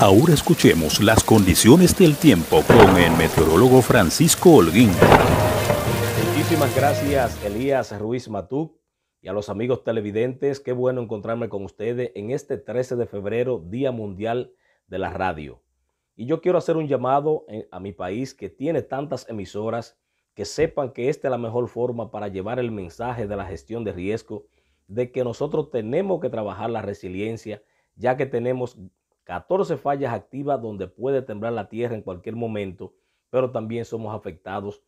Ahora escuchemos las condiciones del tiempo con el meteorólogo Francisco Holguín. Muchísimas gracias, Elías Ruiz Matú, y a los amigos televidentes. Qué bueno encontrarme con ustedes en este 13 de febrero, Día Mundial de la Radio. Y yo quiero hacer un llamado eh, a mi país que tiene tantas emisoras que sepan que esta es la mejor forma para llevar el mensaje de la gestión de riesgo, de que nosotros tenemos que trabajar la resiliencia, ya que tenemos 14 fallas activas donde puede temblar la tierra en cualquier momento, pero también somos afectados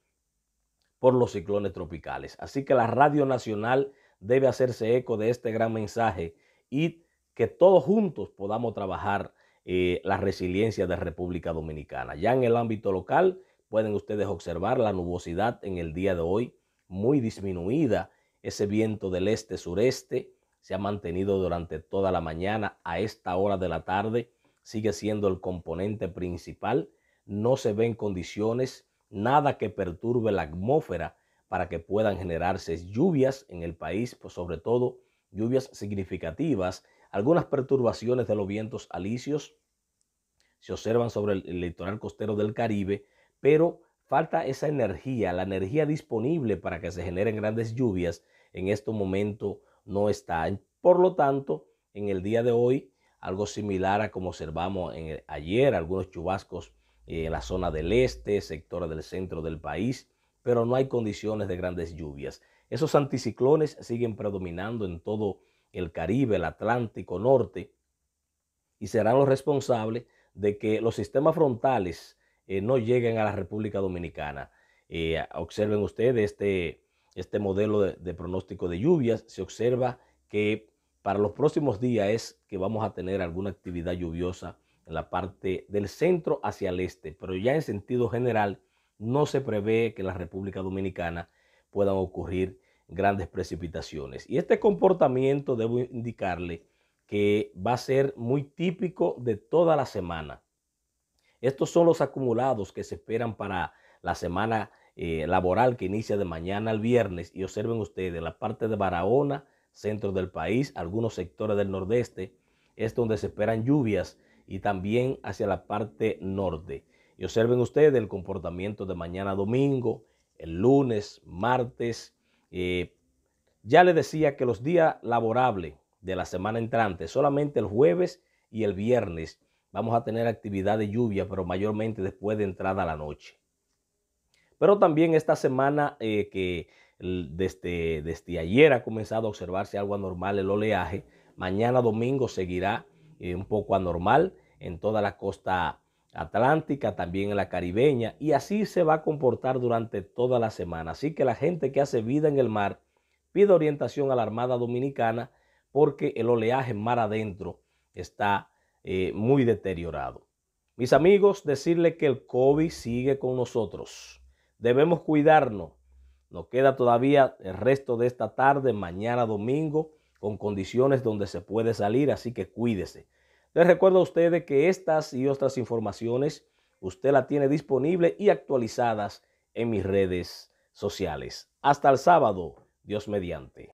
por los ciclones tropicales. Así que la Radio Nacional debe hacerse eco de este gran mensaje y que todos juntos podamos trabajar eh, la resiliencia de República Dominicana. Ya en el ámbito local pueden ustedes observar la nubosidad en el día de hoy muy disminuida, ese viento del este-sureste se ha mantenido durante toda la mañana, a esta hora de la tarde, sigue siendo el componente principal, no se ven condiciones, nada que perturbe la atmósfera para que puedan generarse lluvias en el país, pues sobre todo lluvias significativas, algunas perturbaciones de los vientos alisios se observan sobre el litoral costero del Caribe, pero falta esa energía, la energía disponible para que se generen grandes lluvias en este momento no está. Por lo tanto, en el día de hoy, algo similar a como observamos en eh, ayer, algunos chubascos eh, en la zona del este, sector del centro del país, pero no hay condiciones de grandes lluvias. Esos anticiclones siguen predominando en todo el Caribe, el Atlántico Norte, y serán los responsables de que los sistemas frontales eh, no lleguen a la República Dominicana. observen ustedes este este modelo de, pronóstico de lluvias, se observa que para los próximos días es que vamos a tener alguna actividad lluviosa en la parte del centro hacia el este, pero ya en sentido general no se prevé que en la República Dominicana puedan ocurrir grandes precipitaciones. Y este comportamiento debo indicarle que va a ser muy típico de toda la semana. Estos son los acumulados que se esperan para la semana eh, laboral que inicia de mañana al viernes y observen ustedes la parte de Barahona, centro del país, algunos sectores del nordeste, es donde se esperan lluvias y también hacia la parte norte. Y observen ustedes el comportamiento de mañana domingo, el lunes, martes. Eh, ya les decía que los días laborables de la semana entrante, solamente el jueves y el viernes, vamos a tener actividad de lluvia, pero mayormente después de entrada a la noche. Pero también esta semana eh, que desde, ayer ha comenzado a observarse algo anormal el oleaje. Mañana domingo seguirá eh, un poco anormal en toda la costa atlántica, también en la caribeña, y así se va a comportar durante toda la semana. Así que la gente que hace vida en el mar pide orientación a la Armada Dominicana porque el oleaje mar adentro está eh, muy deteriorado. Mis amigos, decirle que el COVID sigue con nosotros. Debemos cuidarnos. Nos queda todavía el resto de esta tarde, mañana domingo, con condiciones donde se puede salir, así que cuídese. Les recuerdo a ustedes que estas y otras informaciones usted la tiene disponible y actualizadas en mis redes sociales. Hasta el sábado, Dios mediante.